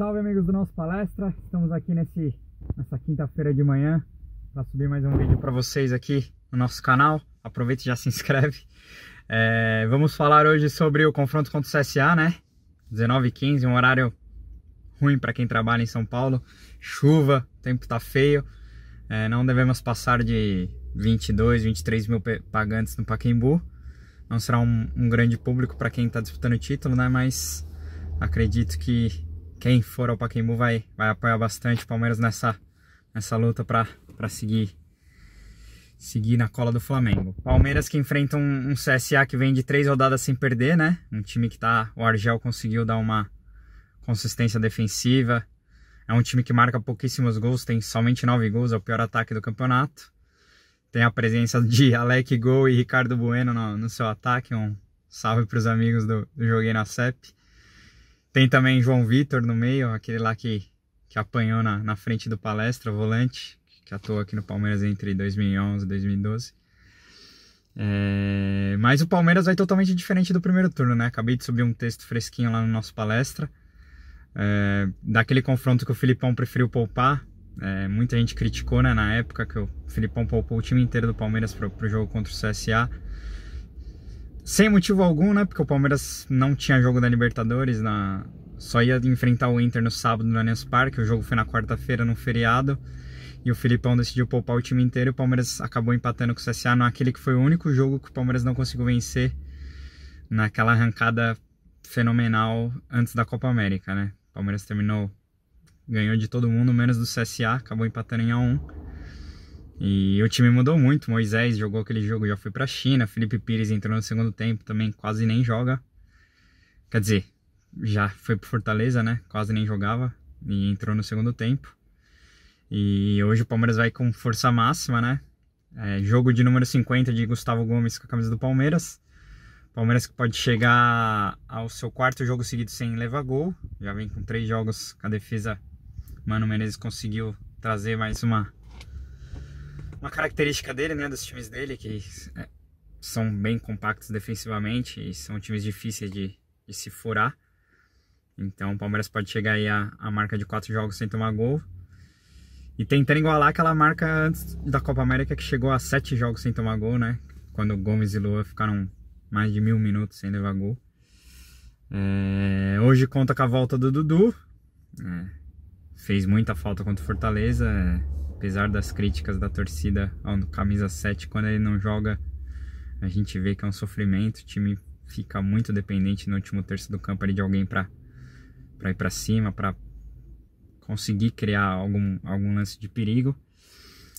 Salve amigos do nosso palestra, estamos aqui nesse, nessa quinta-feira de manhã para subir mais um vídeo para vocês aqui no nosso canal. Aproveita e já se inscreve. É, vamos falar hoje sobre o confronto contra o CSA, né? 19h15, um horário ruim para quem trabalha em São Paulo. Chuva, o tempo está feio. É, não devemos passar de 22, 23 mil pagantes no Pacaembu. Não será um, um grande público para quem está disputando o título, né? Mas acredito que quem for ao Pacaembu vai, vai apoiar bastante o Palmeiras nessa, nessa luta para seguir seguir na cola do Flamengo. Palmeiras que enfrenta um, um, CSA que vem de três rodadas sem perder, né? Um time que tá. O Argel conseguiu dar uma consistência defensiva. É um time que marca pouquíssimos gols, tem somente nove gols, é o pior ataque do campeonato. Tem a presença de Alec Gol e Ricardo Bueno no, no seu ataque. Um salve para os amigos do, do Joguei na CEP. Tem também João Vitor no meio, aquele lá que, que apanhou na, na frente do palestra, volante, que atuou aqui no Palmeiras entre 2011 e 2012. É... Mas o Palmeiras vai totalmente diferente do primeiro turno, né? Acabei de subir um texto fresquinho lá no nosso palestra. É... Daquele confronto que o Filipão preferiu poupar. É... Muita gente criticou né, na época que o Filipão poupou o time inteiro do Palmeiras para o jogo contra o CSA. Sem motivo algum, né? Porque o Palmeiras não tinha jogo da Libertadores, na... só ia enfrentar o Inter no sábado no Allianz Parque. O jogo foi na quarta-feira, no feriado. E o Filipão decidiu poupar o time inteiro e o Palmeiras acabou empatando com o CSA naquele é que foi o único jogo que o Palmeiras não conseguiu vencer naquela arrancada fenomenal antes da Copa América, né? O Palmeiras terminou, ganhou de todo mundo, menos do CSA, acabou empatando em A1. E o time mudou muito. Moisés jogou aquele jogo, já foi para a China. Felipe Pires entrou no segundo tempo, também quase nem joga. Quer dizer, já foi pro Fortaleza, né? Quase nem jogava e entrou no segundo tempo. E hoje o Palmeiras vai com força máxima, né? É, jogo de número 50 de Gustavo Gomes com a camisa do Palmeiras. Palmeiras que pode chegar ao seu quarto jogo seguido sem levar gol. Já vem com três jogos com a defesa. Mano Menezes conseguiu trazer mais uma uma característica dele, né, dos times dele, que é, são bem compactos defensivamente e são times difíceis de, de se furar. Então o Palmeiras pode chegar aí à, a marca de quatro jogos sem tomar gol. E tentando igualar aquela marca antes da Copa América que chegou a sete jogos sem tomar gol, né? Quando Gomes e Lua ficaram mais de mil minutos sem levar gol. É... Hoje conta com a volta do Dudu. É... Fez muita falta contra o Fortaleza. É... Apesar das críticas da torcida ao camisa 7, quando ele não joga, a gente vê que é um sofrimento. O time fica muito dependente no último terço do campo ali de alguém para ir para cima, para conseguir criar algum, algum lance de perigo.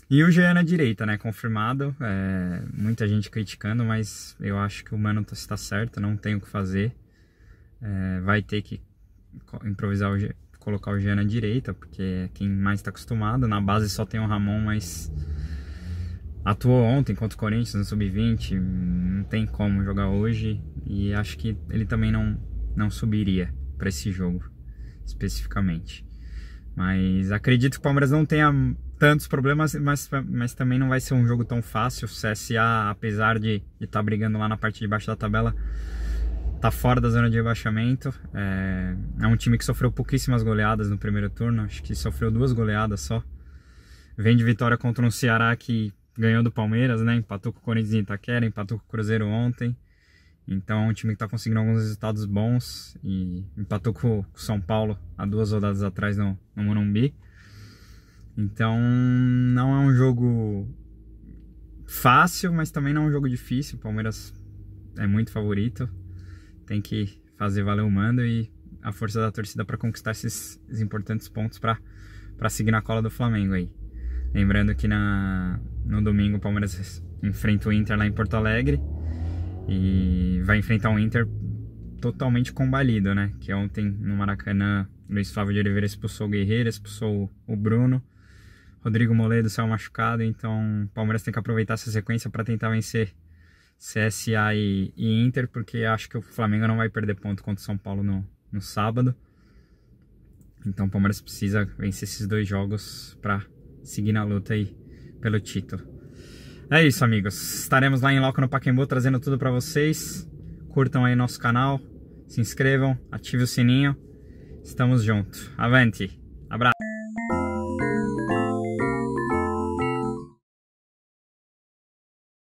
E o Jean na direita, né? Confirmado. É, muita gente criticando, mas eu acho que o Mano está tá certo, não tem o que fazer. É, vai ter que improvisar o, colocar o Jean na direita, porque é quem mais está acostumado. Na base só tem o Ramon, mas atuou ontem contra o Corinthians no sub-20, não tem como jogar hoje e acho que ele também não, não subiria para esse jogo especificamente. Mas acredito que o Palmeiras não tenha tantos problemas, mas, mas também não vai ser um jogo tão fácil. O CSA, apesar de estar tá brigando lá na parte de baixo da tabela, tá fora da zona de rebaixamento. É, é, um time que sofreu pouquíssimas goleadas no primeiro turno, acho que sofreu duas goleadas só. Vem de vitória contra um Ceará que ganhou do Palmeiras, né? Empatou com o Corinthians em Itaquera, empatou com o Cruzeiro ontem. Então é um time que tá conseguindo alguns resultados bons e empatou com o São Paulo há duas rodadas atrás no, no Morumbi. Então não é um jogo fácil, mas também não é um jogo difícil. O Palmeiras é muito favorito, tem que fazer valer o mando e a força da torcida para conquistar esses importantes pontos para seguir na cola do Flamengo aí. Lembrando que na, no domingo o Palmeiras enfrenta o Inter lá em Porto Alegre e vai enfrentar um Inter totalmente combalido, né? Que ontem no Maracanã, Luiz Flávio de Oliveira expulsou o Guerreiro, expulsou o Bruno, Rodrigo Moledo saiu machucado, então o Palmeiras tem que aproveitar essa sequência para tentar vencer CSA e, e, Inter, porque acho que o Flamengo não vai perder ponto contra o São Paulo no, no sábado. Então o Palmeiras precisa vencer esses dois jogos para seguir na luta aí pelo título. É isso, amigos. Estaremos lá em Loco no Pacaembu trazendo tudo para vocês. Curtam aí nosso canal, se inscrevam, ative o sininho. Estamos juntos. Avante!